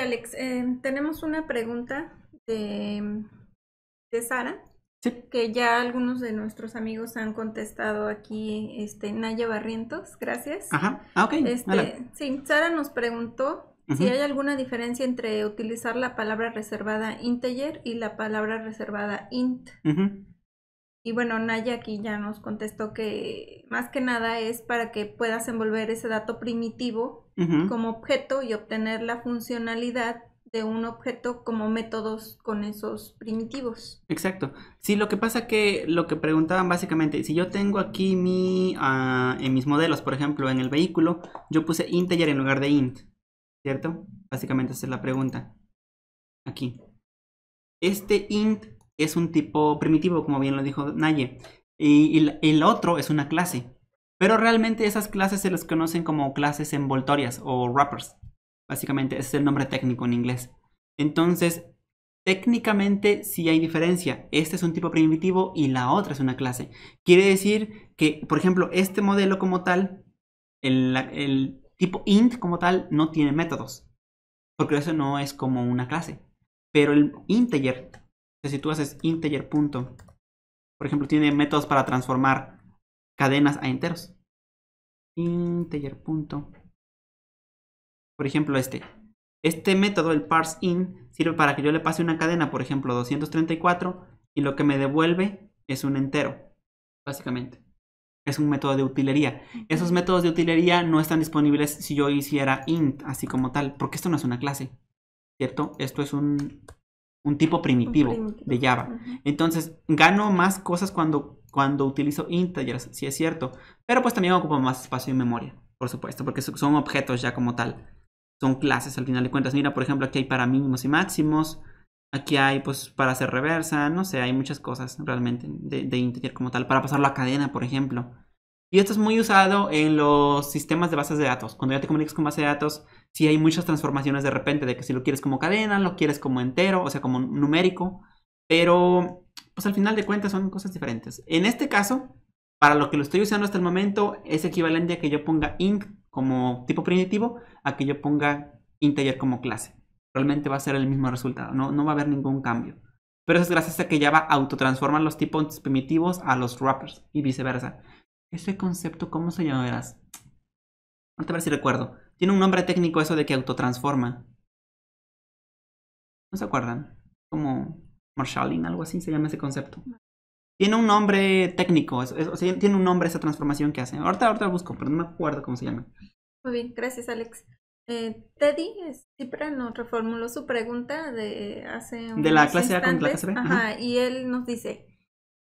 Alex, eh, tenemos una pregunta de, Sara, que ya algunos de nuestros amigos han contestado aquí, este, Naya Barrientos, gracias. Ajá, ah, Este, sí, Sara nos preguntó si hay alguna diferencia entre utilizar la palabra reservada integer y la palabra reservada int. Y bueno, Naya aquí ya nos contestó que más que nada es para que puedas envolver ese dato primitivo como objeto y obtener la funcionalidad de un objeto como métodos con esos primitivos. Exacto. Sí, lo que pasa que lo que preguntaban básicamente, si yo tengo aquí mi, ah, en mis modelos, por ejemplo, en el vehículo, yo puse integer en lugar de int, ¿cierto? Básicamente esa es la pregunta. Aquí. Este int es un tipo primitivo, como bien lo dijo Naye, y el otro es una clase. Pero realmente esas clases se las conocen como clases envoltorias o wrappers. Básicamente, ese es el nombre técnico en inglés. Entonces, técnicamente sí hay diferencia. Este es un tipo primitivo y la otra es una clase. Quiere decir que, por ejemplo, este modelo como tal, el, tipo int como tal, no tiene métodos. Porque eso no es como una clase. Pero el integer, si tú haces integer punto, por ejemplo, tiene métodos para transformar cadenas a enteros. Integer punto. Por ejemplo, este. Este método, el parseInt sirve para que yo le pase una cadena, por ejemplo, 234, y lo que me devuelve es un entero, básicamente. Es un método de utilería. Esos métodos de utilería no están disponibles si yo hiciera int, así como tal, porque esto no es una clase, ¿cierto? Esto es un, tipo primitivo. de Java. Entonces, gano más cosas cuando cuando utilizo integers, si es cierto, pero pues también ocupa más espacio en memoria, por supuesto, porque son objetos ya como tal, son clases al final de cuentas. Mira, por ejemplo, aquí hay para mínimos y máximos, aquí hay pues para hacer reversa, no sé, hay muchas cosas realmente de, de integer como tal, para pasarlo a cadena, por ejemplo. Y esto es muy usado en los sistemas de bases de datos. Cuando ya te comunicas con base de datos, sí hay muchas transformaciones de repente, de que si lo quieres como cadena, lo quieres como entero, o sea, como numérico, pero pues al final de cuentas son cosas diferentes. En este caso, para lo que lo estoy usando hasta el momento, es equivalente a que yo ponga int como tipo primitivo a que yo ponga integer como clase. Realmente va a ser el mismo resultado, no, no va a haber ningún cambio. Pero eso es gracias a que Java autotransforma los tipos primitivos a los wrappers y viceversa. Ese concepto, ¿cómo se llama? voy a ver si recuerdo. Tiene un nombre técnico eso de que autotransforma. ¿No se acuerdan? Como marshalling, algo así se llama ese concepto. Tiene un nombre técnico, tiene un nombre esa transformación que hace. Ahorita, ahorita lo busco, pero no me acuerdo cómo se llama. Muy bien, gracias Alex. Eh, Teddy siempre nos reformuló su pregunta de hace un De la clase A con la clase B. Ajá, y él nos dice,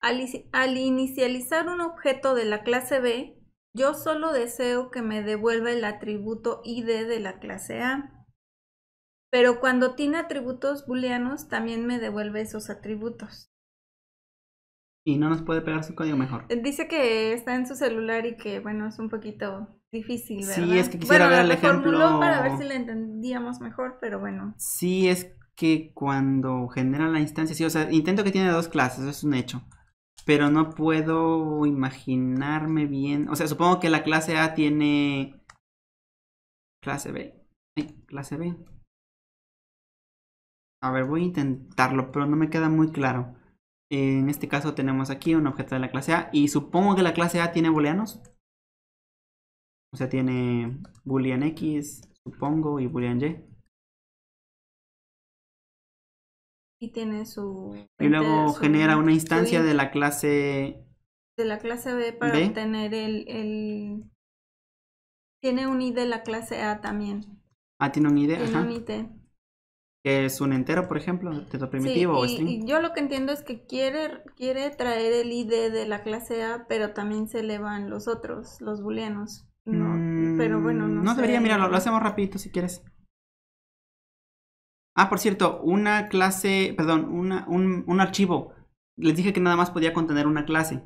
al inicializar un objeto de la clase B, yo solo deseo que me devuelva el atributo ID de la clase A pero cuando tiene atributos booleanos también me devuelve esos atributos. Y no nos puede pegar su código mejor. Eh, dice que está en su celular y que, bueno, es un poquito difícil, ¿verdad? Sí, es que quisiera bueno, ver el ejemplo. para ver si le entendíamos mejor, pero bueno. Sí, es que cuando genera la instancia, sí, o sea, intento que tiene dos clases, es un hecho. Pero no puedo imaginarme bien. O sea, supongo que la clase A tiene. Clase B. clase B. A ver, voy a intentarlo, pero no me queda muy claro. En este caso tenemos aquí un objeto de la clase A. Y supongo que la clase A tiene booleanos. O sea, tiene boolean X, supongo, y boolean Y. Y tiene su... Y luego genera una instancia de la clase... De la clase B para obtener el, Tiene un ID de la clase A también. Ah, tiene un ID, tiene un ID que es un entero, por ejemplo, teto primitivo o string. yo lo que entiendo es que quiere, quiere traer el ID de la clase A, pero también se elevan los otros, los booleanos. No, pero bueno, mm, no. No debería, mira, lo, hacemos rapidito si quieres. Ah, por cierto, una clase, perdón, una, un, un archivo. Les dije que nada más podía contener una clase.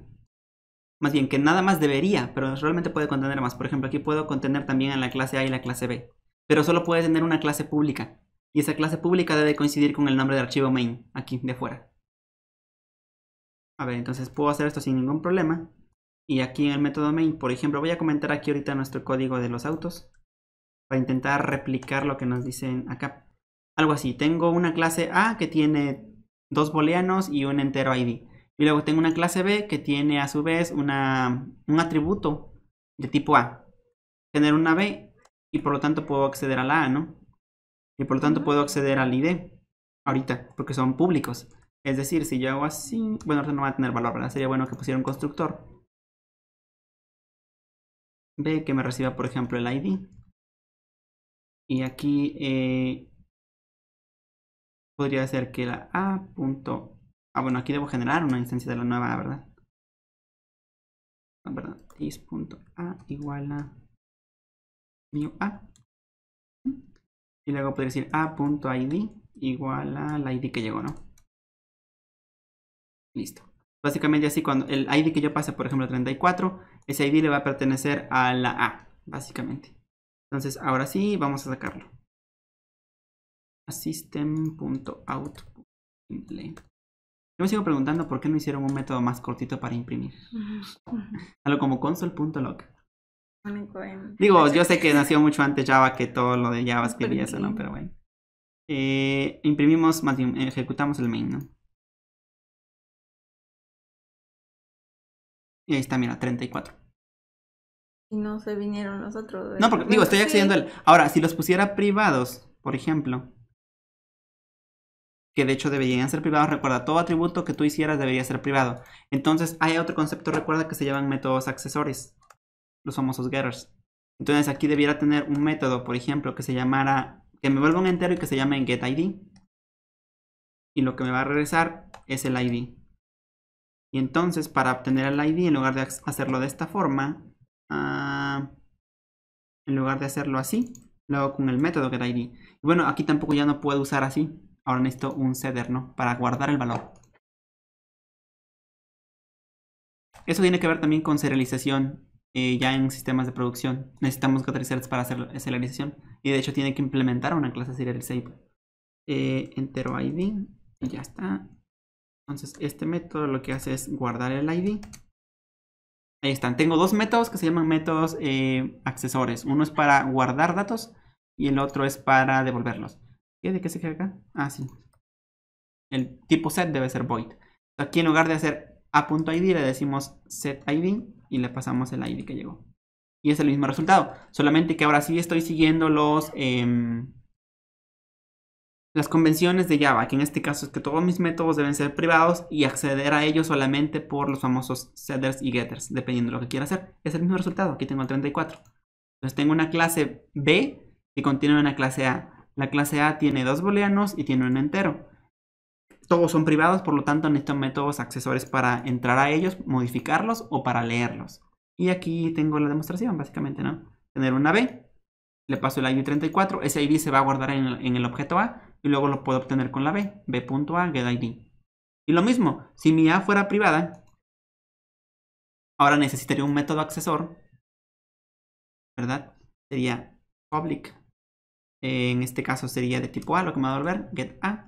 Más bien, que nada más debería, pero realmente puede contener más. Por ejemplo, aquí puedo contener también a la clase A y la clase B. Pero solo puede tener una clase pública y esa clase pública debe coincidir con el nombre de archivo main, aquí de fuera. A ver, entonces puedo hacer esto sin ningún problema. Y aquí en el método main, por ejemplo, voy a comentar aquí ahorita nuestro código de los autos para intentar replicar lo que nos dicen acá. Algo así, tengo una clase A que tiene dos booleanos y un entero ID. Y luego tengo una clase B que tiene a su vez una, un atributo de tipo A. Tener una B y por lo tanto puedo acceder a la A, ¿no? y por lo tanto puedo acceder al ID ahorita porque son públicos. Es decir, si yo hago así, bueno, ahorita no va a tener valor, ¿verdad? Sería bueno que pusiera un constructor. B que me reciba, por ejemplo, el ID. Y aquí eh, podría ser que la A. Punto, ah, bueno, aquí debo generar una instancia de la nueva A, ¿verdad? ¿Verdad? Is.a igual a new A. Y luego podría decir a.id ah, igual a la ID que llegó, ¿no? Listo. Básicamente así cuando el ID que yo pase, por ejemplo 34, ese ID le va a pertenecer a la A, básicamente. Entonces ahora sí, vamos a sacarlo. System.out.println. Yo me sigo preguntando por qué no hicieron un método más cortito para imprimir. Algo como console.log. Digo, yo sé que nació mucho antes Java que todo lo de Java, y eso, ¿no? Pero bueno. Eh, imprimimos, más ejecutamos el main, ¿no? Y ahí está, mira, 34. Y no se vinieron los otros. No, porque digo, estoy accediendo a Ahora, si los pusiera privados, por ejemplo, que de hecho deberían ser privados, recuerda, todo atributo que tú hicieras debería ser privado. Entonces, hay otro concepto, recuerda, que se llaman métodos accesores los famosos getters. Entonces aquí debiera tener un método, por ejemplo, que se llamara, que me vuelva un entero y que se llame getID. Y lo que me va a regresar es el ID. Y entonces para obtener el ID, en lugar de hacerlo de esta forma, ah, en lugar de hacerlo así, lo hago con el método getID. Y bueno, aquí tampoco ya no puedo usar así. Ahora necesito un setter, ¿no? Para guardar el valor. Eso tiene que ver también con serialización eh, ya en sistemas de producción. Necesitamos catalizadores para hacer serialización. Y de hecho tiene que implementar una clase serializable. Eh, entero ID. Ya está. Entonces este método lo que hace es guardar el ID. Ahí están. Tengo dos métodos que se llaman métodos eh, accesores. Uno es para guardar datos y el otro es para devolverlos. ¿Qué? ¿De qué se queda acá? Ah, sí. El tipo set debe ser void. Aquí en lugar de hacer a punto .id le decimos setId y le pasamos el id que llegó. Y es el mismo resultado, solamente que ahora sí estoy siguiendo los... Em, las convenciones de Java, que en este caso es que todos mis métodos deben ser privados y acceder a ellos solamente por los famosos setters y getters, dependiendo de lo que quiera hacer. Es el mismo resultado, aquí tengo el 34. Entonces tengo una clase B que contiene una clase A. La clase A tiene dos booleanos y tiene un entero todos son privados, por lo tanto necesito métodos accesores para entrar a ellos, modificarlos o para leerlos. Y aquí tengo la demostración, básicamente, ¿no? Tener una B, le paso el ID 34, ese ID se va a guardar en el, objeto A y luego lo puedo obtener con la B, B.A, getID. Y lo mismo, si mi A fuera privada, ahora necesitaría un método accesor, ¿verdad? Sería public, en este caso sería de tipo A, lo que me va a devolver getA,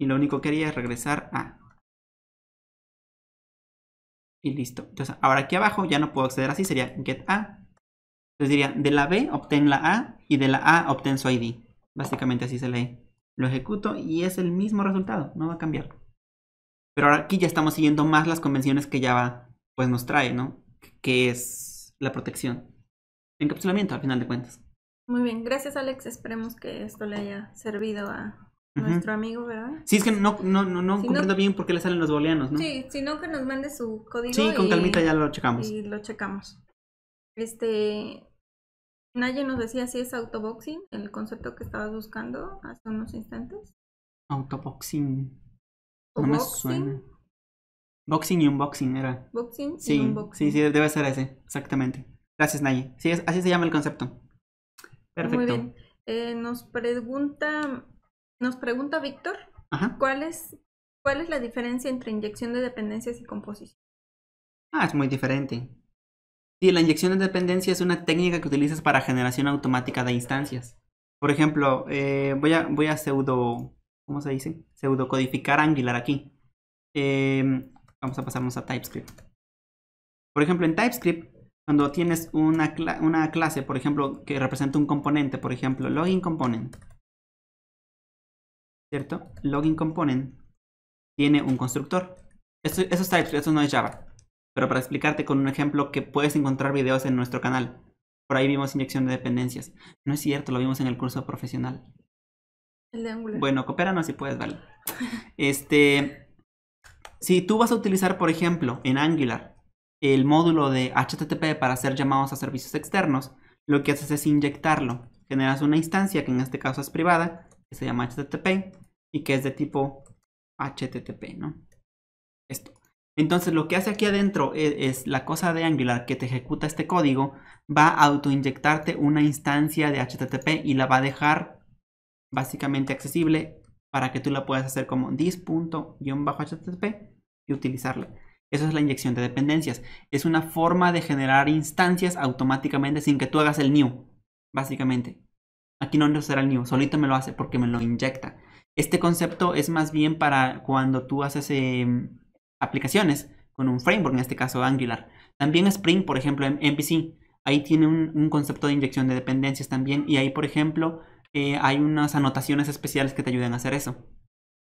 y lo único que haría es regresar a. Y listo. Entonces, ahora aquí abajo ya no puedo acceder así, sería get a. Entonces diría, de la B obtén la A y de la A obtén su ID. Básicamente así se lee. Lo ejecuto y es el mismo resultado, no va a cambiar. Pero ahora aquí ya estamos siguiendo más las convenciones que Java pues nos trae, ¿no? Que es la protección. Encapsulamiento, al final de cuentas. Muy bien, gracias Alex. Esperemos que esto le haya servido a nuestro amigo, ¿verdad? Sí, es que no, no, no, no comprendo bien por qué le salen los booleanos, ¿no? Sí, sino que nos mande su código. Sí, con calmita ya lo checamos. Y lo checamos. Este. Naye nos decía si es autoboxing, el concepto que estabas buscando hace unos instantes. Autoboxing. no me suena. Boxing y unboxing era. Boxing sí, y unboxing. Sí, sí, debe ser ese, exactamente. Gracias, Naye. Sí, así se llama el concepto. Perfecto. Eh, nos pregunta nos pregunta Víctor, ¿cuál es, ¿cuál es la diferencia entre inyección de dependencias y composición? Ah, es muy diferente. Sí, la inyección de dependencia es una técnica que utilizas para generación automática de instancias. Por ejemplo, eh, voy, a, voy a pseudo, ¿cómo se dice? Pseudo codificar Angular aquí. Em, vamos a pasarnos a TypeScript. Por ejemplo, en TypeScript, cuando tienes una, una clase, por ejemplo, que representa un componente, por ejemplo, login component, ¿cierto? Login component tiene un constructor. Esto, eso TypeScript, eso no es Java. Pero para explicarte con un ejemplo que puedes encontrar videos en nuestro canal. Por ahí vimos inyección de dependencias. No es cierto, lo vimos en el curso profesional. El de Angular. Bueno, coopéranos si puedes, vale. este, si tú vas a utilizar, por ejemplo, en Angular, el módulo de HTTP para hacer llamados a servicios externos, lo que haces es inyectarlo. Generas una instancia que en este caso es privada, que se llama HTTP, y que es de tipo HTTP, ¿no? Esto. Entonces lo que hace aquí adentro e, es, la cosa de Angular que te ejecuta este código, va a autoinyectarte una instancia de HTTP y la va a dejar básicamente accesible para que tú la puedas hacer como dis.-http y utilizarla. Eso es la inyección de dependencias. Es una forma de generar instancias automáticamente sin que tú hagas el new, básicamente. Aquí no será el new, solito me lo hace porque me lo inyecta. Este concepto es más bien para cuando tú haces em, aplicaciones con un framework, en este caso Angular. También Spring, por ejemplo, en MVC, ahí tiene un, concepto de inyección de dependencias también y ahí, por ejemplo, eh, hay unas anotaciones especiales que te ayudan a hacer eso.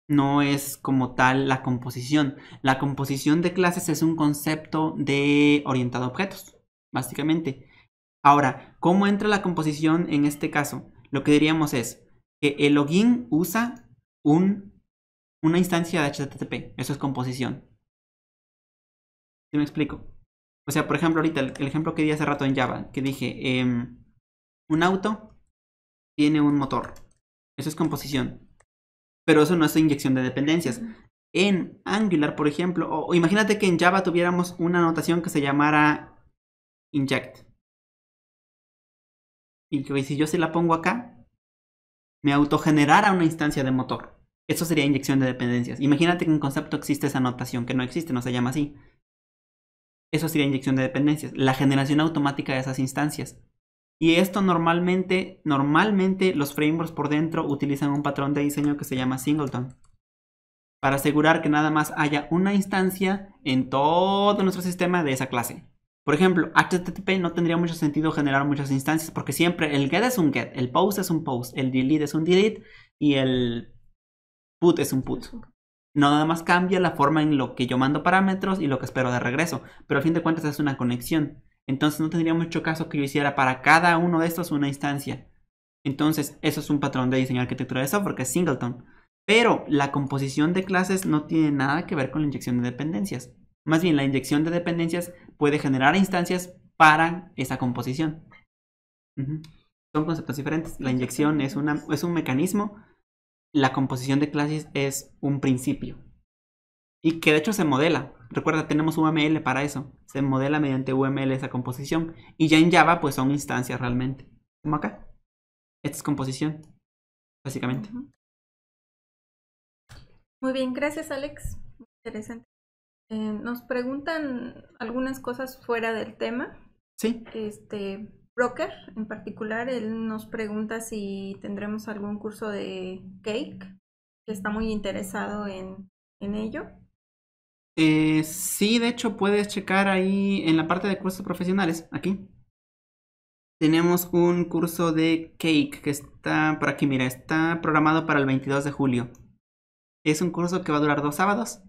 No es como tal la composición. La composición de clases es un concepto de orientado a objetos, básicamente. Ahora, ¿cómo entra la composición en este caso? Lo que diríamos es que el login usa un, una instancia de HTTP. Eso es composición. ¿Sí me explico? O sea, por ejemplo, ahorita el, ejemplo que di hace rato en Java, que dije, em, un auto tiene un motor. Eso es composición. Pero eso no es inyección de dependencias. En Angular, por ejemplo, o, imagínate que en Java tuviéramos una anotación que se llamara inject. Y que si yo se la pongo acá, me autogenerara una instancia de motor. Eso sería inyección de dependencias. Imagínate que en concepto existe esa notación, que no existe, no se llama así. Eso sería inyección de dependencias, la generación automática de esas instancias. Y esto normalmente, normalmente los frameworks por dentro utilizan un patrón de diseño que se llama singleton. Para asegurar que nada más haya una instancia en todo nuestro sistema de esa clase. Por ejemplo, HTTP no tendría mucho sentido generar muchas instancias porque siempre el get es un get, el post es un post, el delete es un delete y el put es un put. No nada más cambia la forma en lo que yo mando parámetros y lo que espero de regreso, pero a fin de cuentas es una conexión. Entonces no tendría mucho caso que yo hiciera para cada uno de estos una instancia. Entonces eso es un patrón de diseño arquitectura de software que es singleton. Pero la composición de clases no tiene nada que ver con la inyección de dependencias. Más bien, la inyección de dependencias puede generar instancias para esa composición. Son conceptos diferentes. La inyección es, una, es un mecanismo, la composición de clases es un principio. Y que de hecho se modela. Recuerda, tenemos UML para eso. Se modela mediante UML esa composición. Y ya en Java, pues son instancias realmente. Como acá. Esta es composición, básicamente. Muy bien, gracias Alex. Muy Interesante. Eh, nos preguntan algunas cosas fuera del tema. Sí. Este, Broker, en particular, él nos pregunta si tendremos algún curso de cake, que está muy interesado en, ello. Eh, sí, de hecho, puedes checar ahí en la parte de cursos profesionales, aquí. Tenemos un curso de cake que está por aquí, mira, está programado para el 22 de julio. Es un curso que va a durar dos sábados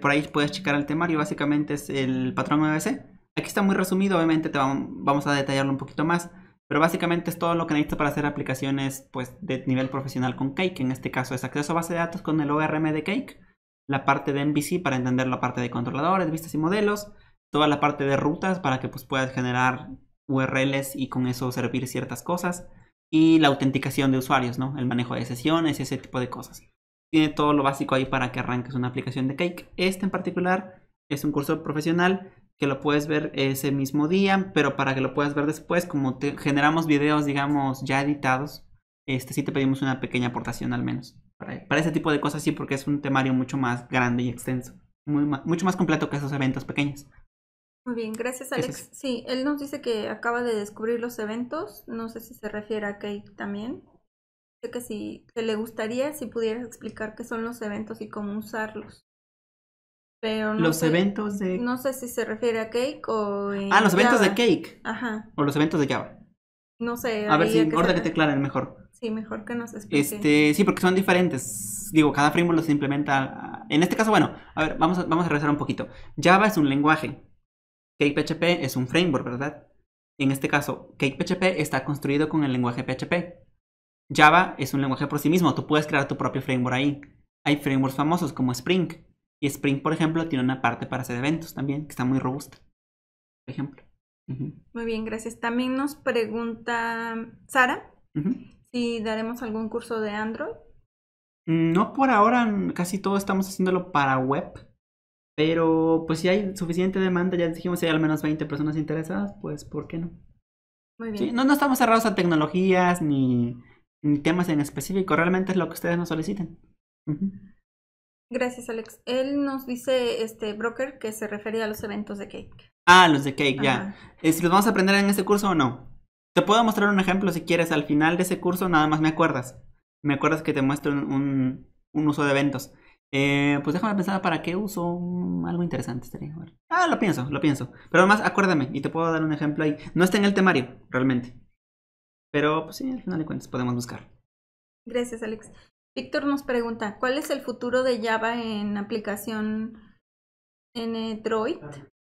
por ahí puedes checar el temario, básicamente es el patrón MVC. Aquí está muy resumido, obviamente vamos, a detallarlo un poquito más, pero básicamente es todo lo que necesitas para hacer aplicaciones pues, de nivel profesional con Cake, en este caso es acceso a base de datos con el ORM de Cake, la parte de MVC para entender la parte de controladores, vistas y modelos, toda la parte de rutas para que pues, puedas generar URLs y con eso servir ciertas cosas, y la autenticación de usuarios, ¿no? el manejo de sesiones y ese tipo de cosas tiene todo lo básico ahí para que arranques una aplicación de Cake. Este en particular es un curso profesional que lo puedes ver ese mismo día, pero para que lo puedas ver después, como te generamos videos, digamos, ya editados, este sí te pedimos una pequeña aportación al menos. Para, ese tipo de cosas sí, porque es un temario mucho más grande y extenso, mucho más completo que esos eventos pequeños. Muy bien, gracias Alex. Sí, él nos dice que acaba de descubrir los eventos, no sé si se refiere a Cake también que si que le gustaría si pudieras explicar qué son los eventos y cómo usarlos. Pero no los eventos de No sé si se refiere a Cake o Ah, los eventos de Cake. Ajá. O los eventos de Java. No sé. A ver si en que, que te aclaren mejor. Sí, mejor que nos explique. Este, sí, porque son diferentes. Digo, cada framework los implementa. En este caso, bueno, a ver, vamos a, vamos a regresar un poquito. Java es un lenguaje. Cake.php es un framework, ¿verdad? En este caso, Cake.php está construido con el lenguaje PHP. Java es un lenguaje por sí mismo, tú puedes crear tu propio framework ahí. Hay frameworks famosos como Spring. Y Spring, por ejemplo, tiene una parte para hacer eventos también, que está muy robusta. Por ejemplo. Muy bien, gracias. También nos pregunta Sara si daremos algún curso de Android. Mm, no por ahora, casi todo estamos haciéndolo para web. Pero pues si hay suficiente demanda, ya dijimos, si hay al menos 20 personas interesadas, pues ¿por qué no? Muy bien. no, no estamos cerrados a tecnologías ni temas en específico, realmente es lo que ustedes nos soliciten. Gracias, Alex. Él nos dice, este, broker, que se refería a los eventos de Cake. Ah, los de Cake, ya. si este, ¿Los vamos a aprender en este curso o no? Te puedo mostrar un ejemplo si quieres. Al final de ese curso nada más me acuerdas. Me acuerdas que te muestro un, uso de eventos. Eh, pues déjame pensar para qué uso algo interesante Ah, lo pienso, lo pienso. Pero además acuérdame y te puedo dar un ejemplo ahí. No está en el temario, realmente. Pero pues sí, al final de cuentas podemos buscar. Gracias, Alex. Víctor nos pregunta, ¿cuál es el futuro de Java en aplicación en Android?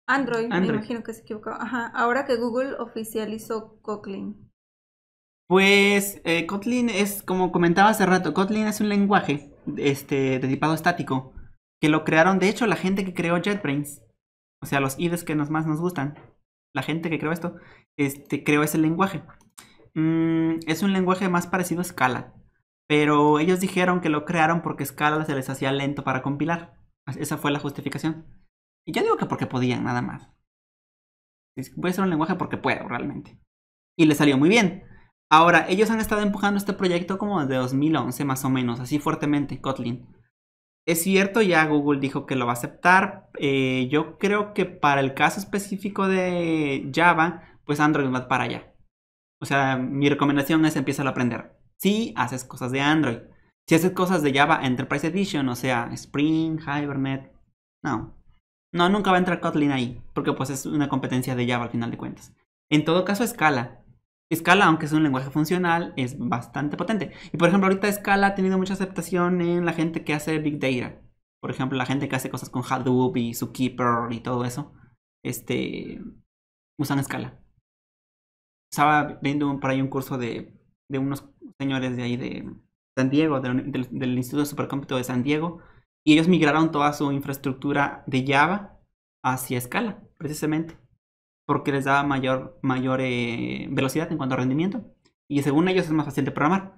Android, me imagino que se equivocó. Ajá, ahora que Google oficializó Kotlin. Pues eh, Kotlin es, como comentaba hace rato, Kotlin es un lenguaje este, de tipado estático que lo crearon, de hecho, la gente que creó JetBrains, o sea, los IDEs que nos más nos gustan, la gente que creó esto, este, creó ese lenguaje. Mm, es un lenguaje más parecido a Scala, pero ellos dijeron que lo crearon porque Scala se les hacía lento para compilar. Esa fue la justificación. Y yo digo que porque podían, nada más. Voy a hacer un lenguaje porque puedo, realmente. Y le salió muy bien. Ahora, ellos han estado empujando este proyecto como desde 2011, más o menos, así fuertemente, Kotlin. Es cierto, ya Google dijo que lo va a aceptar. Eh, yo creo que para el caso específico de Java, pues Android va para allá. O sea, mi recomendación es empieza a aprender. Si haces cosas de Android, si haces cosas de Java Enterprise Edition, o sea, Spring, Hibernate, no. No, nunca va a entrar Kotlin ahí, porque pues es una competencia de Java al final de cuentas. En todo caso, Scala. Scala, aunque es un lenguaje funcional, es bastante potente. Y por ejemplo, ahorita Scala ha tenido mucha aceptación en la gente que hace Big Data. Por ejemplo, la gente que hace cosas con Hadoop y Zookeeper y todo eso. Este, usan Scala estaba viendo por ahí un curso de, unos señores de ahí de San Diego, del, Instituto de Supercómputo de San Diego, y ellos migraron toda su infraestructura de Java hacia Scala, precisamente, porque les daba mayor, mayor eh, velocidad en cuanto a rendimiento. Y según ellos es más fácil de programar.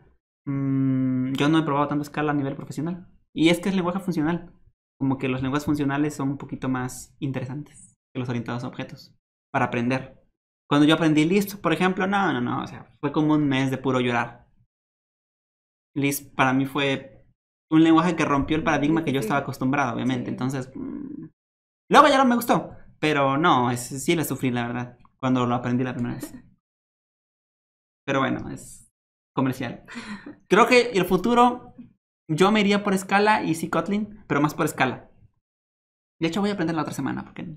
Mm, yo no he probado tanto Scala a nivel profesional. Y es que es lenguaje funcional. Como que los lenguajes funcionales son un poquito más interesantes que los orientados a objetos para aprender. Cuando yo aprendí Lisp, por ejemplo, no, no, no, o sea, fue como un mes de puro llorar. Lisp para mí fue un lenguaje que rompió el paradigma que yo estaba acostumbrado, obviamente. Entonces, mm, luego ya no me gustó, pero no, sí le sufrí, la verdad, cuando lo aprendí la primera vez. Pero bueno, es comercial. Creo que el futuro yo me iría por escala y sí Kotlin, pero más por escala. De hecho, voy a aprender la otra semana porque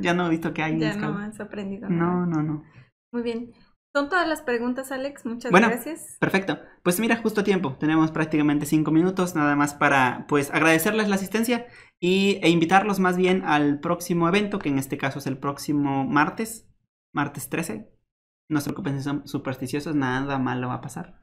ya no he visto que hay. Ya no has aprendido. No, no, no. Muy bien. Son todas las preguntas, Alex. Muchas gracias. Perfecto. Pues mira, justo a tiempo. Tenemos prácticamente cinco minutos nada más para pues agradecerles la asistencia y, e invitarlos más bien al próximo evento, que en este caso es el próximo martes, martes 13. No se preocupen si son supersticiosos, nada malo va a pasar.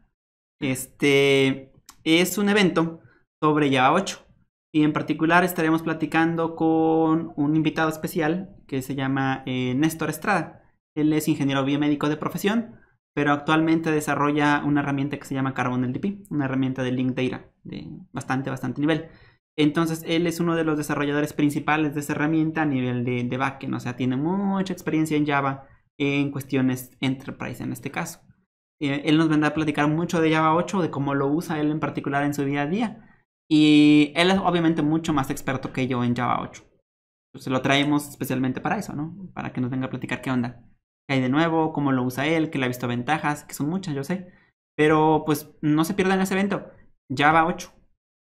Este es un evento sobre ya 8. Y en particular estaremos platicando con un invitado especial que se llama eh, Néstor Estrada. Él es ingeniero biomédico de profesión, pero actualmente desarrolla una herramienta que se llama Carbon LDP, una herramienta de Link de bastante, bastante nivel. Entonces, él es uno de los desarrolladores principales de esa herramienta a nivel de, de backend, o sea, tiene mucha experiencia en Java en cuestiones enterprise en este caso. Eh, él nos vendrá a platicar mucho de Java 8, de cómo lo usa él en particular en su día a día y él es obviamente mucho más experto que yo en Java 8. Entonces lo traemos especialmente para eso, ¿no? Para que nos venga a platicar qué onda. ¿Qué hay de nuevo? ¿Cómo lo usa él? ¿Qué le ha visto ventajas? Que son muchas, yo sé. Pero pues no se pierdan ese evento. Java 8.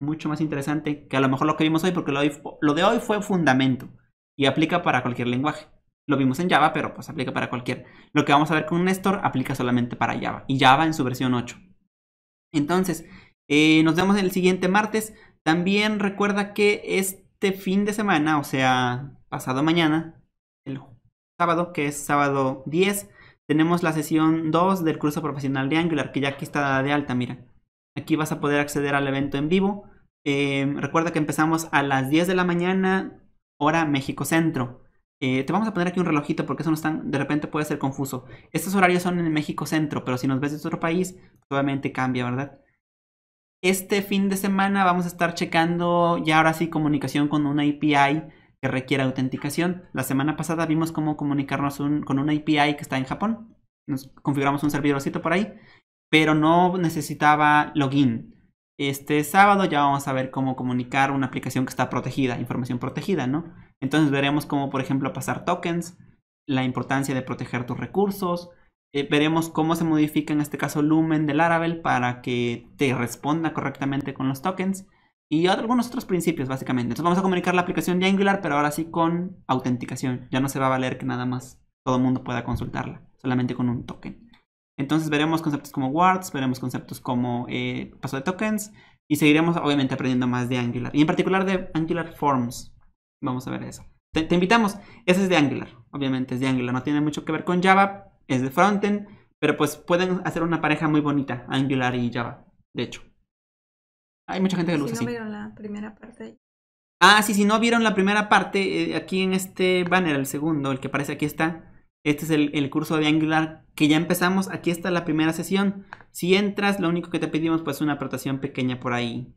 Mucho más interesante que a lo mejor lo que vimos hoy, porque lo, de hoy fue fundamento. Y aplica para cualquier lenguaje. Lo vimos en Java, pero pues aplica para cualquier. Lo que vamos a ver con Néstor aplica solamente para Java. Y Java en su versión 8. Entonces, eh, nos vemos el siguiente martes. También recuerda que este fin de semana, o sea, pasado mañana, el sábado, que es sábado 10, tenemos la sesión 2 del curso profesional de Angular, que ya aquí está de alta, mira. Aquí vas a poder acceder al evento en vivo. Eh, recuerda que empezamos a las 10 de la mañana, hora México Centro. Eh, te vamos a poner aquí un relojito porque eso no están, de repente puede ser confuso. Estos horarios son en México Centro, pero si nos ves de otro país, obviamente cambia, ¿verdad? Este fin de semana vamos a estar checando ya ahora sí comunicación con una API que requiere autenticación. La semana pasada vimos cómo comunicarnos con una API que está en Japón. Nos configuramos un servidorcito por ahí, pero no necesitaba login. Este sábado ya vamos a ver cómo comunicar una aplicación que está protegida, información protegida, ¿no? Entonces veremos cómo, por ejemplo, pasar tokens, la importancia de proteger tus recursos, eh, veremos cómo se modifica en este caso Lumen del Laravel para que te responda correctamente con los tokens y algunos otros principios básicamente. Entonces vamos a comunicar la aplicación de Angular, pero ahora sí con autenticación. Ya no se va a valer que nada más todo el mundo pueda consultarla, solamente con un token. Entonces veremos conceptos como Words, veremos conceptos como eh, paso de tokens y seguiremos obviamente aprendiendo más de Angular. Y en particular de Angular Forms. Vamos a ver eso. Te, te invitamos. Ese es de Angular, obviamente es de Angular. No tiene mucho que ver con Java, de frontend, pero pues pueden hacer una pareja muy bonita, Angular y Java, de hecho. Hay mucha gente que lo usa así. Ah, sí, si no vieron la primera parte, eh, aquí en este banner, el segundo, el que parece aquí está. Este es el, curso de Angular que ya empezamos. Aquí está la primera sesión. Si entras, lo único que te pedimos pues una aportación pequeña por ahí.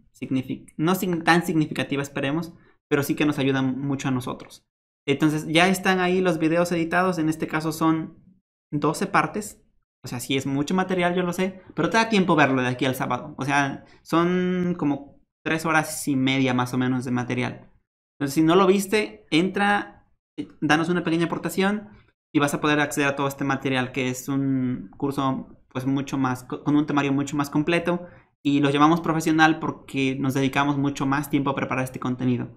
no tan significativa, esperemos, pero sí que nos ayuda mucho a nosotros. Entonces ya están ahí los videos editados. En este caso son 12 partes. O sea, sí es mucho material, yo lo sé, pero te da tiempo verlo de aquí al sábado. O sea, son como 3 horas y media más o menos de material. Entonces, si no lo viste, entra, eh, danos una pequeña aportación y vas a poder acceder a todo este material que es un curso pues mucho más, con un temario mucho más completo y lo llamamos profesional porque nos dedicamos mucho más tiempo a preparar este contenido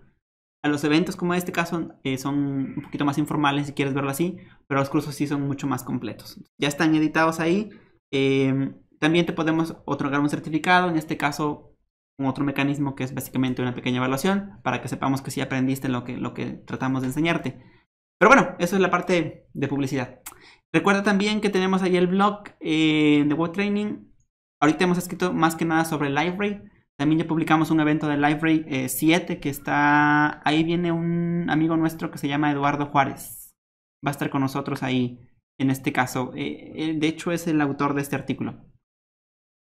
a los eventos como este caso eh, son un poquito más informales si quieres verlo así, pero los cursos sí son mucho más completos. Ya están editados ahí. Em, también te podemos otorgar un certificado, en este caso con otro mecanismo que es básicamente una pequeña evaluación para que sepamos que sí aprendiste lo que, lo que tratamos de enseñarte. Pero bueno, eso es la parte de publicidad. Recuerda también que tenemos ahí el blog eh, de Web Training. Ahorita hemos escrito más que nada sobre library. También ya publicamos un evento de Library 7 eh, que está... Ahí viene un amigo nuestro que se llama Eduardo Juárez. Va a estar con nosotros ahí en este caso. Eh, eh, de hecho es el autor de este artículo.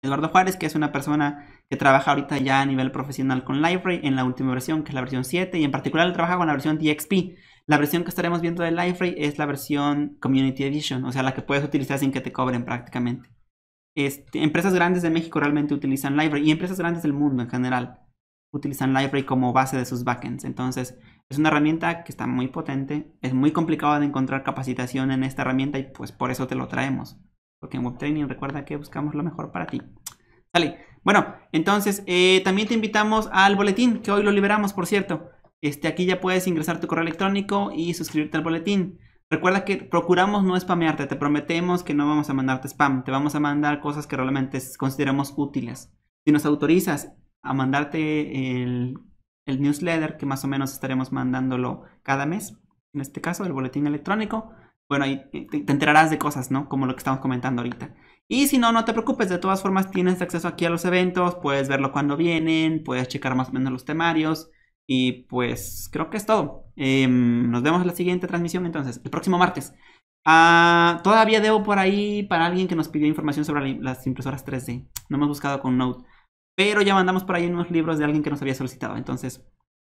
Eduardo Juárez, que es una persona que trabaja ahorita ya a nivel profesional con Library en la última versión, que es la versión 7, y en particular él trabaja con la versión DXP. La versión que estaremos viendo de Library es la versión Community Edition, o sea, la que puedes utilizar sin que te cobren prácticamente. Este, empresas grandes de México realmente utilizan Library y empresas grandes del mundo en general utilizan Library como base de sus backends. Entonces, es una herramienta que está muy potente, es muy complicado de encontrar capacitación en esta herramienta y pues por eso te lo traemos. Porque en Web Training recuerda que buscamos lo mejor para ti. Dale. Bueno, entonces eh, también te invitamos al boletín, que hoy lo liberamos, por cierto. Este, aquí ya puedes ingresar tu correo electrónico y suscribirte al boletín. Recuerda que procuramos no spamearte, te prometemos que no vamos a mandarte spam, te vamos a mandar cosas que realmente consideramos útiles. Si nos autorizas a mandarte el, newsletter, que más o menos estaremos mandándolo cada mes, en este caso el boletín electrónico, bueno, ahí eh, te enterarás de cosas, ¿no? Como lo que estamos comentando ahorita. Y si no, no te preocupes, de todas formas tienes acceso aquí a los eventos, puedes verlo cuando vienen, puedes checar más o menos los temarios y pues creo que es todo. Em, nos vemos en la siguiente transmisión entonces, el próximo martes. Ah, todavía debo por ahí para alguien que nos pidió información sobre las impresoras 3D. No hemos buscado con Note Pero ya mandamos por ahí unos libros de alguien que nos había solicitado. Entonces,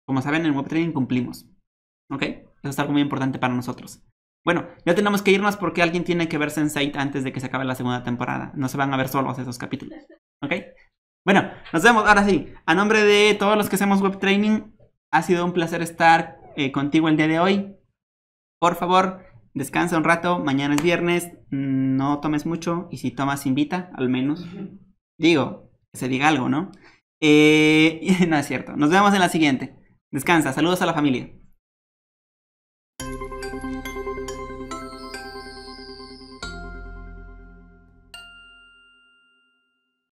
como saben, en Web Training cumplimos. ¿Ok? Eso es algo muy importante para nosotros. Bueno, ya tenemos que irnos porque alguien tiene que ver Sense8 antes de que se acabe la segunda temporada. No se van a ver solos esos capítulos. ¿Ok? Bueno, nos vemos ahora sí. A nombre de todos los que hacemos Web Training, ha sido un placer estar eh, contigo el día de hoy. Por favor, descansa un rato, mañana es viernes, no tomes mucho y si tomas invita, al menos. Digo, que se diga algo, ¿no? Eh, no es cierto. Nos vemos en la siguiente. Descansa, saludos a la familia.